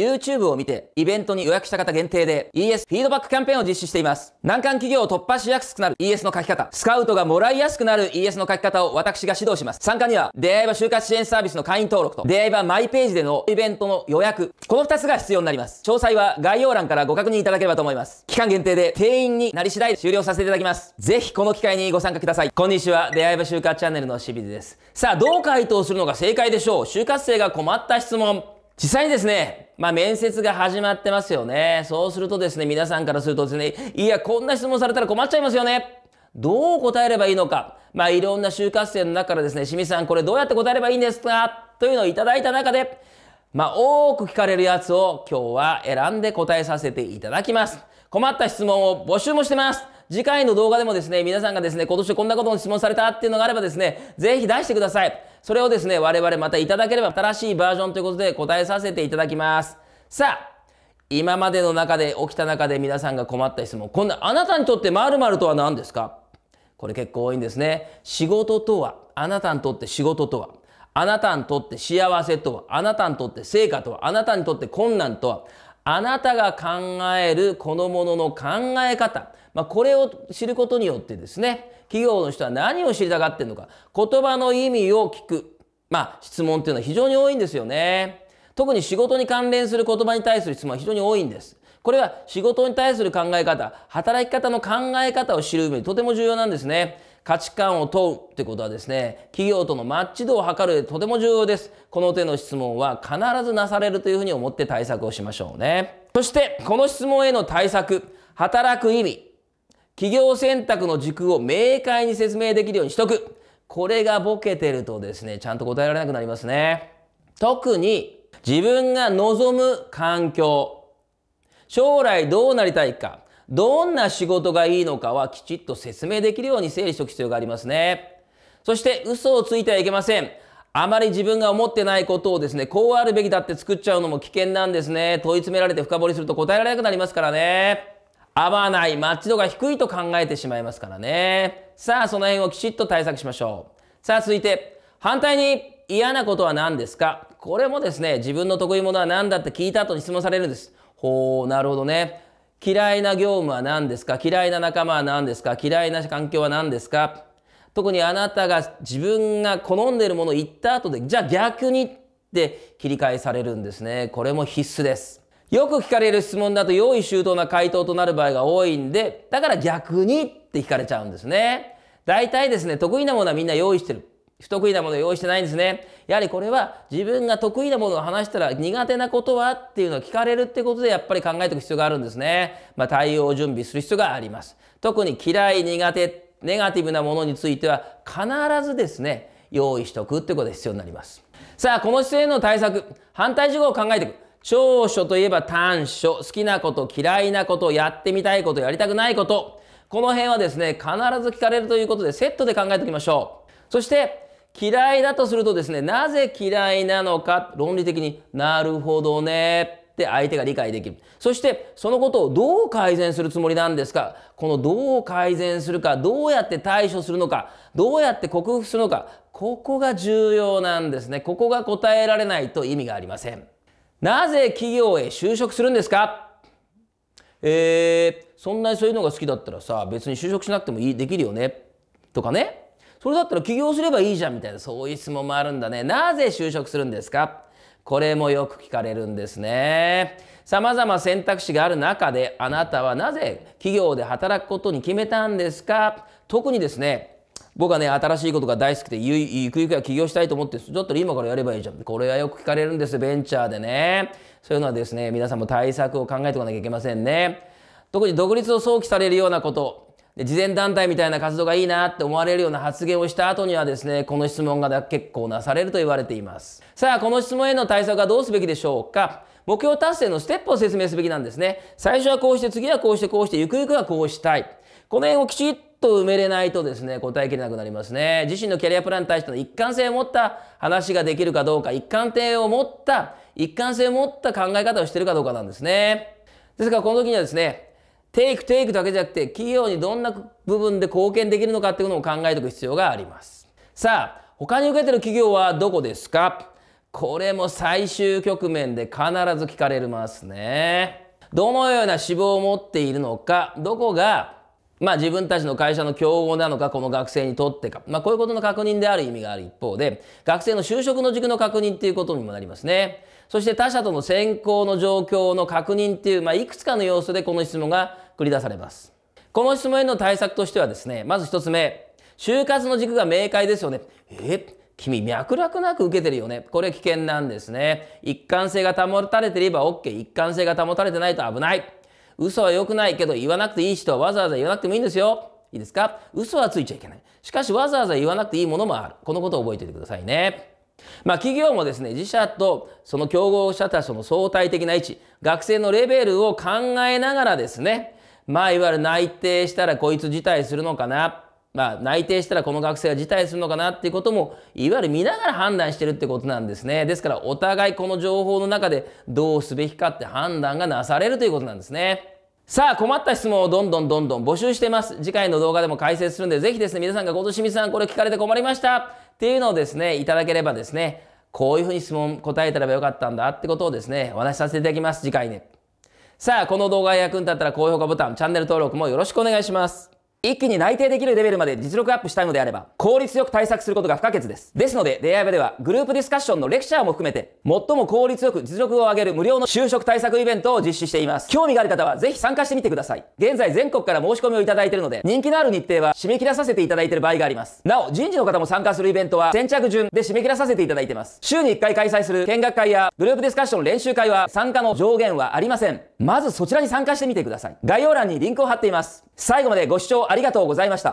YouTube を見て、イベントに予約した方限定で ES フィードバックキャンペーンを実施しています。難関企業を突破しやすくなる ES の書き方、スカウトがもらいやすくなる ES の書き方を私が指導します。参加には、出会い場就活支援サービスの会員登録と、出会い場マイページでのイベントの予約、この2つが必要になります。詳細は概要欄からご確認いただければと思います。期間限定で定員になり次第終了させていただきます。ぜひこの機会にご参加ください。こんにちは、出会い場就活チャンネルの清水です。さあ、どう回答するのが正解でしょう就活生が困った質問。実際にですね、まあ、面接が始まってますよね。そうするとですね、皆さんからするとですね、いや、こんな質問されたら困っちゃいますよね。どう答えればいいのか。まあ、いろんな就活生の中からですね、清水さん、これどうやって答えればいいんですかというのをいただいた中で、まあ、多く聞かれるやつを今日は選んで答えさせていただきます。困った質問を募集もしてます。次回の動画でもですね、皆さんがですね、今年こんなことを質問されたっていうのがあればですね、ぜひ出してください。それをですね、我々またいただければ新しいバージョンということで答えさせていただきます。さあ、今までの中で起きた中で皆さんが困った質問こんなあなたにとって〇〇とは何ですかこれ結構多いんですね仕事とはあなたにとって仕事とはあなたにとって幸せとはあなたにとって成果とはあなたにとって困難とはあなたが考えるこのものの考え方、まあ、これを知ることによってですね企業の人は何を知りたがってるのか言葉の意味を聞く、まあ、質問っていうのは非常に多いんですよね特に仕事に関連する言葉に対する質問は非常に多いんですこれは仕事に対する考え方働き方の考え方を知る上にとても重要なんですね価値観を問うってことはですね企業とのマッチ度を測るとても重要ですこの手の質問は必ずなされるというふうに思って対策をしましょうねそしてこの質問への対策働く意味企業選択の軸を明快に説明できるようにしとくこれがボケてるとですねちゃんと答えられなくなりますね特に自分が望む環境将来どうなりたいかどんな仕事がいいのかはきちっと説明できるように整理しておく必要がありますね。そして嘘をついてはいけません。あまり自分が思ってないことをですね、こうあるべきだって作っちゃうのも危険なんですね。問い詰められて深掘りすると答えられなくなりますからね。合わない、マッチ度が低いと考えてしまいますからね。さあ、その辺をきちっと対策しましょう。さあ、続いて、反対に嫌なことは何ですかこれもですね、自分の得意ものは何だって聞いた後に質問されるんです。ほう、なるほどね。嫌いな業務は何ですか嫌いな仲間は何ですか嫌いな環境は何ですか特にあなたが自分が好んでいるものを言った後で、じゃあ逆にって切り替えされるんですね。これも必須です。よく聞かれる質問だと用意周到な回答となる場合が多いんで、だから逆にって聞かれちゃうんですね。大体ですね、得意なものはみんな用意してる。不得意なものを用意してないんですね。やはりこれは自分が得意なものを話したら苦手なことはっていうのを聞かれるってことでやっぱり考えておく必要があるんですね。まあ、対応を準備する必要があります。特に嫌い、苦手、ネガティブなものについては必ずですね、用意しておくってことが必要になります。さあ、この姿勢の対策、反対事項を考えていく。長所といえば短所、好きなこと、嫌いなこと、やってみたいこと、やりたくないこと。この辺はですね、必ず聞かれるということでセットで考えておきましょう。そして、嫌いだとするとですね、なぜ嫌いなのか、論理的になるほどね、って相手が理解できる。そして、そのことをどう改善するつもりなんですかこのどう改善するか、どうやって対処するのか、どうやって克服するのか、ここが重要なんですね。ここが答えられないと意味がありません。なぜ企業へ就職するんですかえー、そんなにそういうのが好きだったらさ、別に就職しなくてもいい、できるよねとかね。それだったら起業すればいいじゃんみたいなそういう質問もあるんだねなぜ就職するんですかこれもよく聞かれるんですねさまざま選択肢がある中であなたはなぜ企業で働くことに決めたんですか特にですね僕はね新しいことが大好きでゆゆくゆくは起業したいと思ってちょっと今からやればいいじゃんこれはよく聞かれるんですベンチャーでねそういうのはですね皆さんも対策を考えておかなきゃいけませんね特に独立を想起されるようなこと慈善団体みたいな活動がいいなって思われるような発言をした後にはですね、この質問が結構なされると言われています。さあ、この質問への対策はどうすべきでしょうか目標達成のステップを説明すべきなんですね。最初はこうして、次はこうして、こうして、ゆくゆくはこうしたい。この辺をきちっと埋めれないとですね、答えきれなくなりますね。自身のキャリアプランに対しての一貫性を持った話ができるかどうか、一貫性を持った、一貫性を持った考え方をしているかどうかなんですね。ですからこの時にはですね、テイクテイクだけじゃなくて企業にどんな部分で貢献できるのかっていうのを考えておく必要がありますさあ他に受けてる企業はどこですかこれも最終局面で必ず聞かれますねどのような志望を持っているのかどこがまあ自分たちの会社の競合なのかこの学生にとってか、まあ、こういうことの確認である意味がある一方で学生の就職の軸の確認っていうことにもなりますねそして他者との選考の状況の確認っていう、まあ、いくつかの要素でこの質問が繰り出されます。この質問への対策としてはですね、まず一つ目、就活の軸が明快ですよね。え君脈絡なく受けてるよね。これ危険なんですね。一貫性が保たれてれば OK。一貫性が保たれてないと危ない。嘘は良くないけど言わなくていい人はわざわざ言わなくてもいいんですよ。いいですか嘘はついちゃいけない。しかしわざわざ言わなくていいものもある。このことを覚えておいてくださいね。まあ、企業もですね自社とその競合者たちとの相対的な位置学生のレベルを考えながらですねまあいわゆる内定したらこいつ辞退するのかなまあ、内定したらこの学生は辞退するのかなっていうこともいわゆる見ながら判断してるってことなんですねですからお互いこの情報の中でどうすべきかって判断がなされるということなんですねさあ困った質問をどんどんどんどん募集してます次回の動画でも解説するんでぜひですね皆さんが今年みさんこれ聞かれて困りましたっていうのをですね、いただければですね、こういうふうに質問答えたらよかったんだってことをですね、お話しさせていただきます。次回ね。さあ、この動画が役に立ったら高評価ボタン、チャンネル登録もよろしくお願いします。一気に内定できるレベルまで実力アップしたいのであれば、効率よく対策することが不可欠です。ですので、出会い場では、グループディスカッションのレクチャーも含めて、最も効率よく実力を上げる無料の就職対策イベントを実施しています。興味がある方は、ぜひ参加してみてください。現在、全国から申し込みをいただいているので、人気のある日程は締め切らさせていただいている場合があります。なお、人事の方も参加するイベントは、先着順で締め切らさせていただいています。週に1回開催する見学会や、グループディスカッション練習会は、参加の上限はありません。まずそちらに参加してみてください。概要欄にリンクを貼っています。最後までご視聴ありがとうございました。